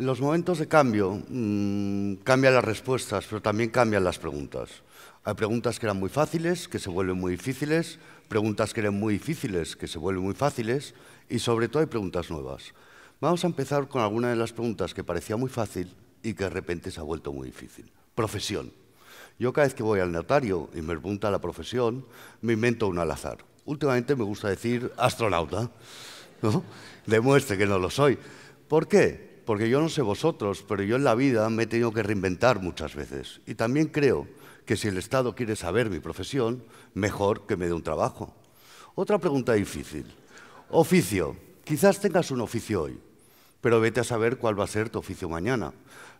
Los momentos de cambio mm, cambian las respuestas, pero también cambian las preguntas. Hay preguntas que eran muy fáciles, que se vuelven muy difíciles, preguntas que eran muy difíciles, que se vuelven muy fáciles, y sobre todo hay preguntas nuevas. Vamos a empezar con alguna de las preguntas que parecía muy fácil y que de repente se ha vuelto muy difícil. Profesión. Yo cada vez que voy al notario y me pregunta la profesión, me invento una al azar. Últimamente me gusta decir astronauta. ¿no? Demuestre que no lo soy. ¿Por qué? Porque yo no sé vosotros, pero yo en la vida me he tenido que reinventar muchas veces. Y también creo que si el Estado quiere saber mi profesión, mejor que me dé un trabajo. Otra pregunta difícil. Oficio. Quizás tengas un oficio hoy, pero vete a saber cuál va a ser tu oficio mañana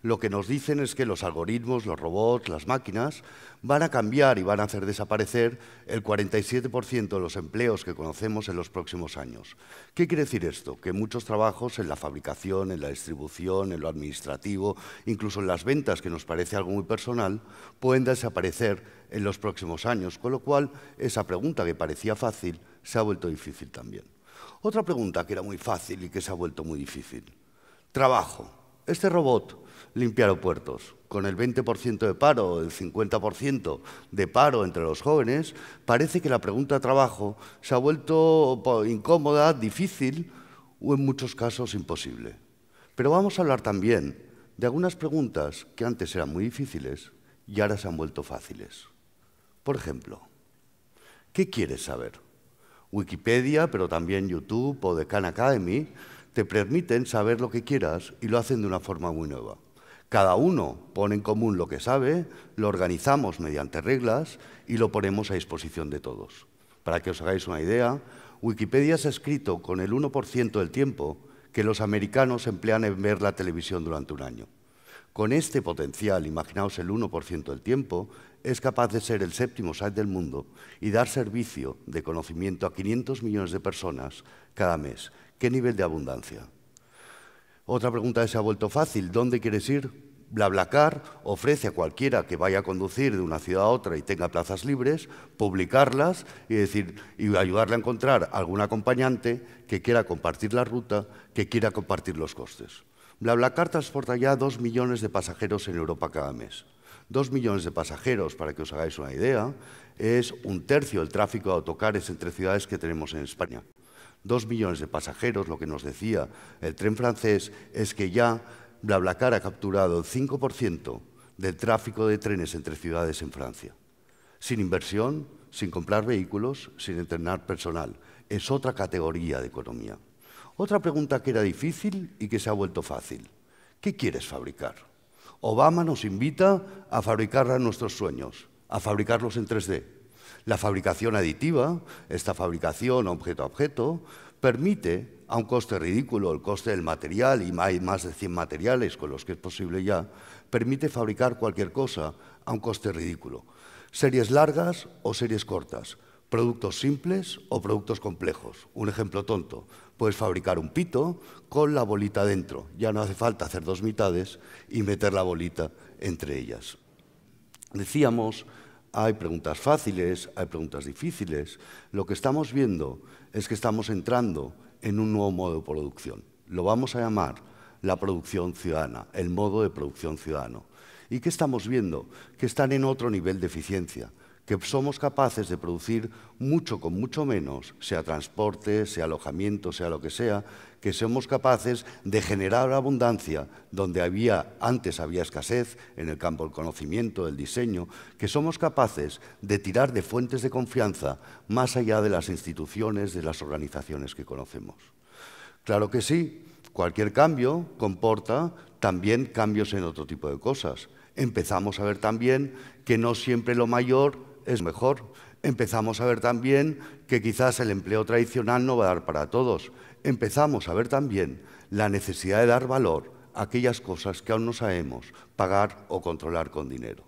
lo que nos dicen es que los algoritmos, los robots, las máquinas van a cambiar y van a hacer desaparecer el 47% de los empleos que conocemos en los próximos años. ¿Qué quiere decir esto? Que muchos trabajos en la fabricación, en la distribución, en lo administrativo, incluso en las ventas, que nos parece algo muy personal, pueden desaparecer en los próximos años, con lo cual esa pregunta que parecía fácil se ha vuelto difícil también. Otra pregunta que era muy fácil y que se ha vuelto muy difícil. Trabajo este robot limpia aeropuertos, con el 20% de paro el 50% de paro entre los jóvenes, parece que la pregunta de trabajo se ha vuelto incómoda, difícil o en muchos casos imposible. Pero vamos a hablar también de algunas preguntas que antes eran muy difíciles y ahora se han vuelto fáciles. Por ejemplo, ¿qué quieres saber? Wikipedia, pero también YouTube o The Khan Academy te permiten saber lo que quieras y lo hacen de una forma muy nueva. Cada uno pone en común lo que sabe, lo organizamos mediante reglas y lo ponemos a disposición de todos. Para que os hagáis una idea, Wikipedia se ha escrito con el 1% del tiempo que los americanos emplean en ver la televisión durante un año. Con este potencial, imaginaos el 1% del tiempo, es capaz de ser el séptimo site del mundo y dar servicio de conocimiento a 500 millones de personas cada mes, ¿Qué nivel de abundancia? Otra pregunta que se ha vuelto fácil, ¿dónde quieres ir? BlaBlaCar ofrece a cualquiera que vaya a conducir de una ciudad a otra y tenga plazas libres, publicarlas y, decir, y ayudarle a encontrar algún acompañante que quiera compartir la ruta, que quiera compartir los costes. BlaBlaCar transporta ya dos millones de pasajeros en Europa cada mes. Dos millones de pasajeros, para que os hagáis una idea, es un tercio del tráfico de autocares entre ciudades que tenemos en España dos millones de pasajeros, lo que nos decía el tren francés, es que ya BlaBlaCar ha capturado el 5% del tráfico de trenes entre ciudades en Francia. Sin inversión, sin comprar vehículos, sin entrenar personal. Es otra categoría de economía. Otra pregunta que era difícil y que se ha vuelto fácil. ¿Qué quieres fabricar? Obama nos invita a fabricar nuestros sueños, a fabricarlos en 3D. La fabricación aditiva, esta fabricación objeto a objeto, permite, a un coste ridículo, el coste del material, y hay más de 100 materiales con los que es posible ya, permite fabricar cualquier cosa a un coste ridículo. Series largas o series cortas, productos simples o productos complejos. Un ejemplo tonto, puedes fabricar un pito con la bolita dentro. Ya no hace falta hacer dos mitades y meter la bolita entre ellas. Decíamos hay preguntas fáciles, hay preguntas difíciles. Lo que estamos viendo es que estamos entrando en un nuevo modo de producción. Lo vamos a llamar la producción ciudadana, el modo de producción ciudadano. ¿Y qué estamos viendo? Que están en otro nivel de eficiencia que somos capaces de producir mucho con mucho menos, sea transporte, sea alojamiento, sea lo que sea, que somos capaces de generar abundancia donde había antes había escasez en el campo del conocimiento, del diseño, que somos capaces de tirar de fuentes de confianza más allá de las instituciones, de las organizaciones que conocemos. Claro que sí, cualquier cambio comporta también cambios en otro tipo de cosas. Empezamos a ver también que no siempre lo mayor es mejor. Empezamos a ver también que quizás el empleo tradicional no va a dar para todos. Empezamos a ver también la necesidad de dar valor a aquellas cosas que aún no sabemos pagar o controlar con dinero.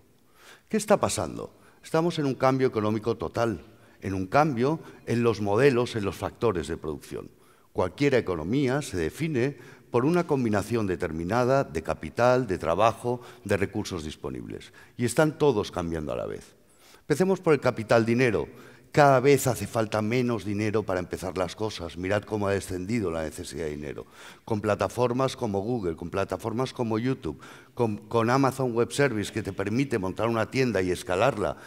¿Qué está pasando? Estamos en un cambio económico total, en un cambio en los modelos, en los factores de producción. Cualquier economía se define por una combinación determinada de capital, de trabajo, de recursos disponibles. Y están todos cambiando a la vez. Empecemos por el capital dinero. Cada vez hace falta menos dinero para empezar las cosas. Mirad cómo ha descendido la necesidad de dinero. Con plataformas como Google, con plataformas como YouTube, con, Amazon Web Service que te permite montar una tienda y escalarla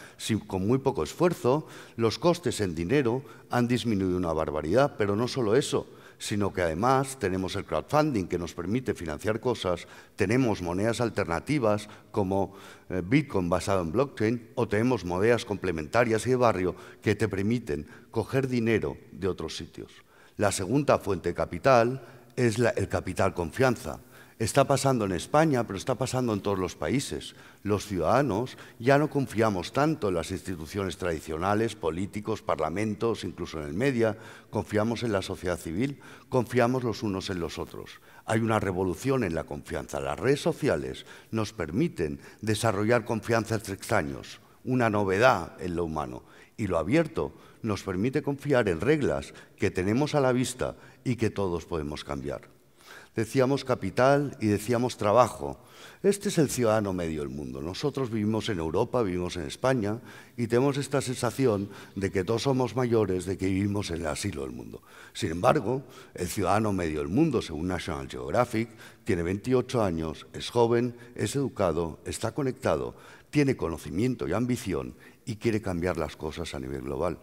con muy poco esfuerzo, los costes en dinero han disminuido una barbaridad. Pero no solo eso, sino que además tenemos el crowdfunding que nos permite financiar cosas, tenemos monedas alternativas como eh, Bitcoin basado en blockchain o tenemos monedas complementarias y de barrio que te permiten coger dinero de otros sitios. La segunda fuente de capital es el capital confianza. Está pasando en España, pero está pasando en todos los países. Los ciudadanos ya no confiamos tanto en las instituciones tradicionales, políticos, parlamentos, incluso en el media. Confiamos en la sociedad civil, confiamos los unos en los otros. Hay una revolución en la confianza. Las redes sociales nos permiten desarrollar confianza entre extraños, una novedad en lo humano. Y lo abierto nos permite confiar en reglas que tenemos a la vista y que todos podemos cambiar decíamos capital y decíamos trabajo. Este es el ciudadano medio del mundo. Nosotros vivimos en Europa, vivimos en España y tenemos esta sensación de que todos somos mayores, de que vivimos en el asilo del mundo. Sin embargo, el ciudadano medio del mundo, según National Geographic, tiene 28 años, es joven, es educado, está conectado, tiene conocimiento y ambición y quiere cambiar las cosas a nivel global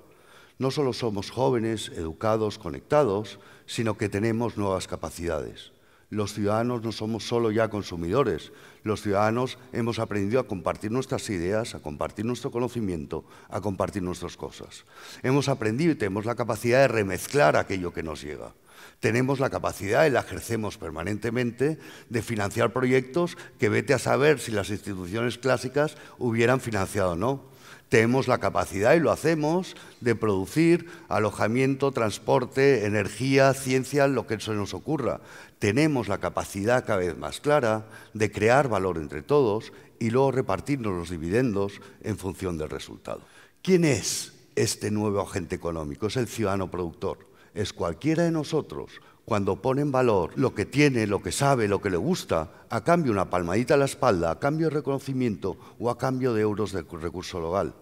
no solo somos jóvenes, educados, conectados, sino que tenemos nuevas capacidades los ciudadanos no somos solo ya consumidores, los ciudadanos hemos aprendido a compartir nuestras ideas, a compartir nuestro conocimiento, a compartir nuestras cosas. Hemos aprendido y tenemos la capacidad de remezclar aquello que nos llega. Tenemos la capacidad, y la ejercemos permanentemente, de financiar proyectos que vete a saber si las instituciones clásicas hubieran financiado o no tenemos la capacidad, y lo hacemos, de producir alojamiento, transporte, energía, ciencia, lo que eso nos ocurra. Tenemos la capacidad cada vez más clara de crear valor entre todos y luego repartirnos los dividendos en función del resultado. ¿Quién es este nuevo agente económico? Es el ciudadano productor. Es cualquiera de nosotros cuando pone en valor lo que tiene, lo que sabe, lo que le gusta, a cambio de una palmadita a la espalda, a cambio de reconocimiento o a cambio de euros de recurso local.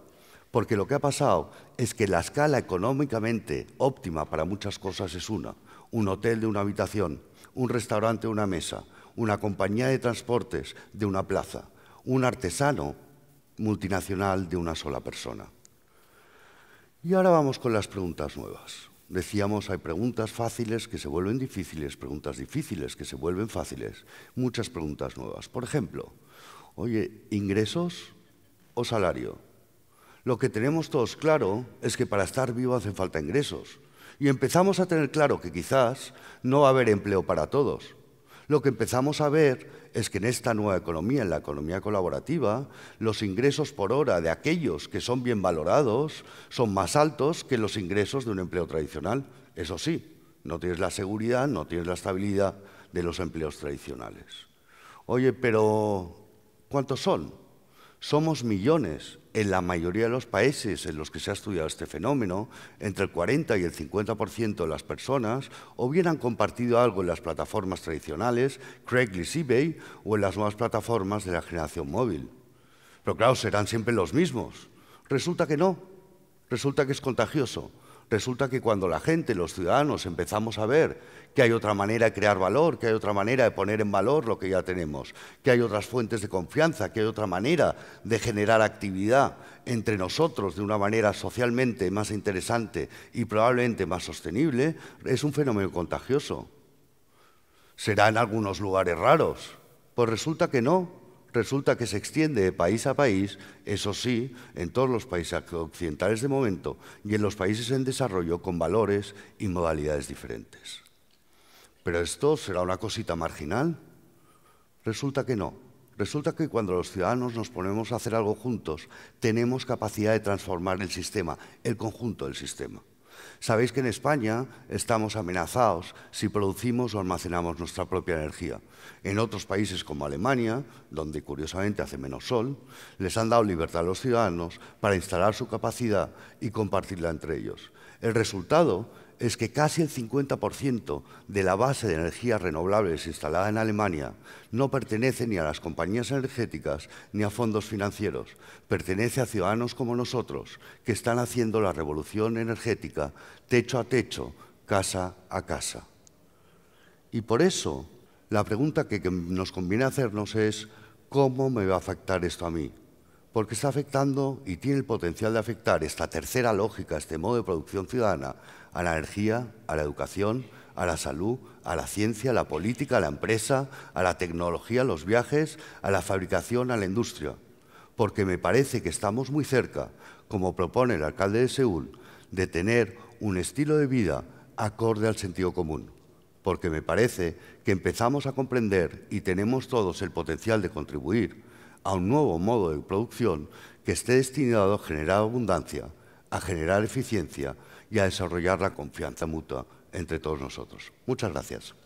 Porque lo que ha pasado es que la escala económicamente óptima para muchas cosas es una. Un hotel de una habitación, un restaurante de una mesa, una compañía de transportes de una plaza, un artesano multinacional de una sola persona. Y ahora vamos con las preguntas nuevas. Decíamos, hay preguntas fáciles que se vuelven difíciles, preguntas difíciles que se vuelven fáciles, muchas preguntas nuevas. Por ejemplo, oye, ingresos o salario lo que tenemos todos claro es que para estar vivo hacen falta ingresos. Y empezamos a tener claro que quizás no va a haber empleo para todos. Lo que empezamos a ver es que en esta nueva economía, en la economía colaborativa, los ingresos por hora de aquellos que son bien valorados son más altos que los ingresos de un empleo tradicional. Eso sí, no tienes la seguridad, no tienes la estabilidad de los empleos tradicionales. Oye, pero ¿cuántos son? Somos millones en la mayoría de los países en los que se ha estudiado este fenómeno, entre el 40 y el 50% de las personas o bien han compartido algo en las plataformas tradicionales, Craigslist, eBay o en las nuevas plataformas de la generación móvil. Pero claro, serán siempre los mismos. Resulta que no, resulta que es contagioso. Resulta que cuando la gente, los ciudadanos, empezamos a ver que hay otra manera de crear valor, que hay otra manera de poner en valor lo que ya tenemos, que hay otras fuentes de confianza, que hay otra manera de generar actividad entre nosotros de una manera socialmente más interesante y probablemente más sostenible, es un fenómeno contagioso. Será en algunos lugares raros. Pues resulta que no, resulta que se extiende de país a país, eso sí, en todos los países occidentales de momento y en los países en desarrollo con valores y modalidades diferentes. ¿Pero esto será una cosita marginal? Resulta que no. Resulta que cuando los ciudadanos nos ponemos a hacer algo juntos, tenemos capacidad de transformar el sistema, el conjunto del sistema. Sabéis que en España estamos amenazados si producimos o almacenamos nuestra propia energía. En otros países como Alemania, donde curiosamente hace menos sol, les han dado libertad a los ciudadanos para instalar su capacidad y compartirla entre ellos. El resultado es que casi el 50% de la base de energías renovables instalada en Alemania no pertenece ni a las compañías energéticas ni a fondos financieros, pertenece a ciudadanos como nosotros que están haciendo la revolución energética techo a techo, casa a casa. Y por eso la pregunta que nos conviene hacernos es, ¿cómo me va a afectar esto a mí? porque está afectando y tiene el potencial de afectar esta tercera lógica, este modo de producción ciudadana, a la energía, a la educación, a la salud, a la ciencia, a la política, a la empresa, a la tecnología, a los viajes, a la fabricación, a la industria. Porque me parece que estamos muy cerca, como propone el alcalde de Seúl, de tener un estilo de vida acorde al sentido común. Porque me parece que empezamos a comprender y tenemos todos el potencial de contribuir a un nuevo modo de producción que esté destinado a generar abundancia, a generar eficiencia y a desarrollar la confianza mutua entre todos nosotros. Muchas gracias.